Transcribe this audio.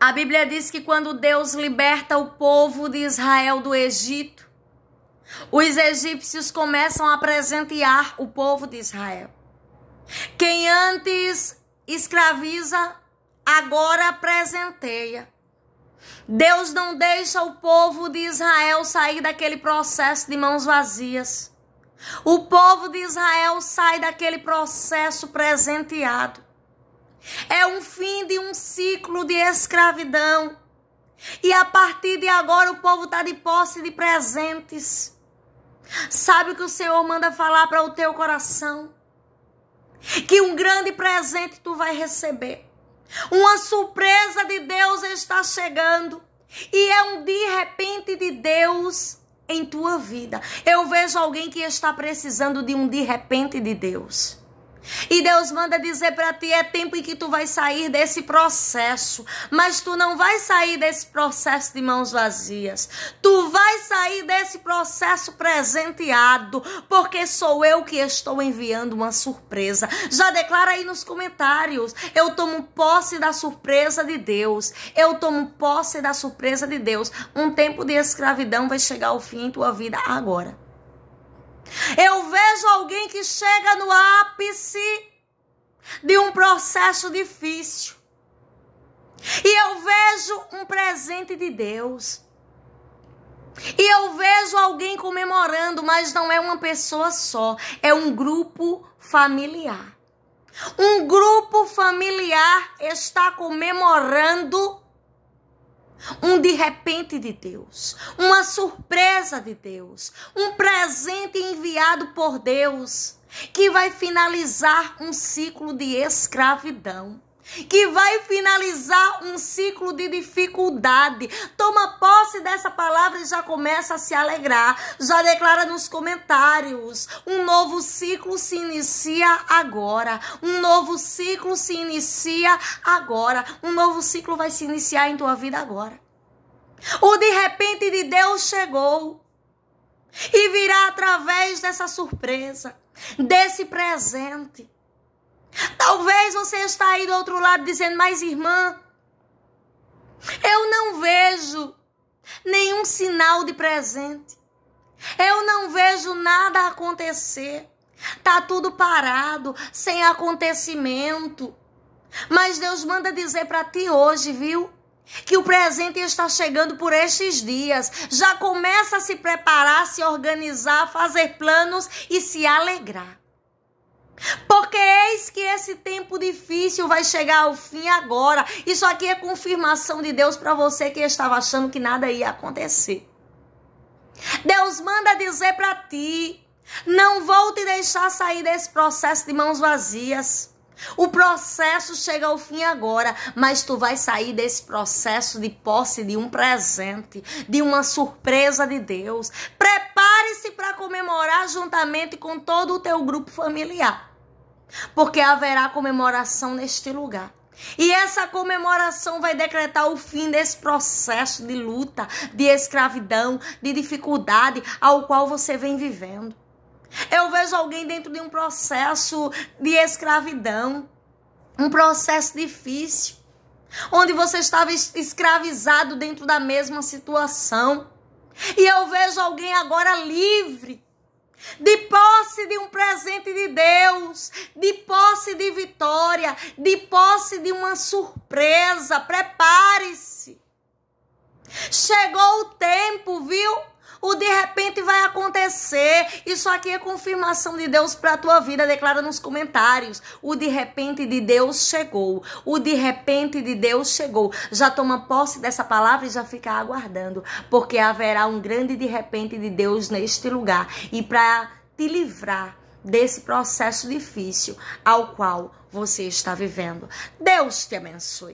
A Bíblia diz que quando Deus liberta o povo de Israel do Egito, os egípcios começam a presentear o povo de Israel. Quem antes escraviza, agora presenteia. Deus não deixa o povo de Israel sair daquele processo de mãos vazias. O povo de Israel sai daquele processo presenteado. É um fim de um ciclo de escravidão. E a partir de agora o povo está de posse de presentes. Sabe o que o Senhor manda falar para o teu coração? Que um grande presente tu vai receber. Uma surpresa de Deus está chegando. E é um de repente de Deus em tua vida. Eu vejo alguém que está precisando de um de repente de Deus. E Deus manda dizer para ti: é tempo em que tu vai sair desse processo, mas tu não vai sair desse processo de mãos vazias. Tu vai sair desse processo presenteado, porque sou eu que estou enviando uma surpresa. Já declara aí nos comentários: eu tomo posse da surpresa de Deus. Eu tomo posse da surpresa de Deus. Um tempo de escravidão vai chegar ao fim em tua vida agora. Eu vejo alguém que chega no ápice de um processo difícil. E eu vejo um presente de Deus. E eu vejo alguém comemorando, mas não é uma pessoa só, é um grupo familiar. Um grupo familiar está comemorando um de repente de Deus, uma surpresa de Deus, um presente enviado por Deus que vai finalizar um ciclo de escravidão que vai finalizar um ciclo de dificuldade. Toma posse dessa palavra e já começa a se alegrar. Já declara nos comentários. Um novo ciclo se inicia agora. Um novo ciclo se inicia agora. Um novo ciclo vai se iniciar em tua vida agora. O de repente de Deus chegou e virá através dessa surpresa, desse presente Talvez você está aí do outro lado dizendo, mas irmã, eu não vejo nenhum sinal de presente. Eu não vejo nada acontecer. Tá tudo parado, sem acontecimento. Mas Deus manda dizer para ti hoje, viu? que o presente está chegando por estes dias. Já começa a se preparar, se organizar, fazer planos e se alegrar. Porque eis que esse tempo difícil vai chegar ao fim agora. Isso aqui é confirmação de Deus para você que estava achando que nada ia acontecer. Deus manda dizer para ti: não vou te deixar sair desse processo de mãos vazias. O processo chega ao fim agora, mas tu vai sair desse processo de posse de um presente, de uma surpresa de Deus. Prepare-se para comemorar juntamente com todo o teu grupo familiar porque haverá comemoração neste lugar. E essa comemoração vai decretar o fim desse processo de luta, de escravidão, de dificuldade ao qual você vem vivendo. Eu vejo alguém dentro de um processo de escravidão, um processo difícil, onde você estava escravizado dentro da mesma situação. E eu vejo alguém agora livre de posse de um presente de Deus, de posse de vitória, de posse de uma surpresa. Prepare-se. Chegou o tempo, viu? O de repente vai acontecer. Isso aqui é confirmação de Deus para a tua vida. Declara nos comentários. O de repente de Deus chegou. O de repente de Deus chegou. Já toma posse dessa palavra e já fica aguardando. Porque haverá um grande de repente de Deus neste lugar. E para te livrar desse processo difícil ao qual você está vivendo. Deus te abençoe.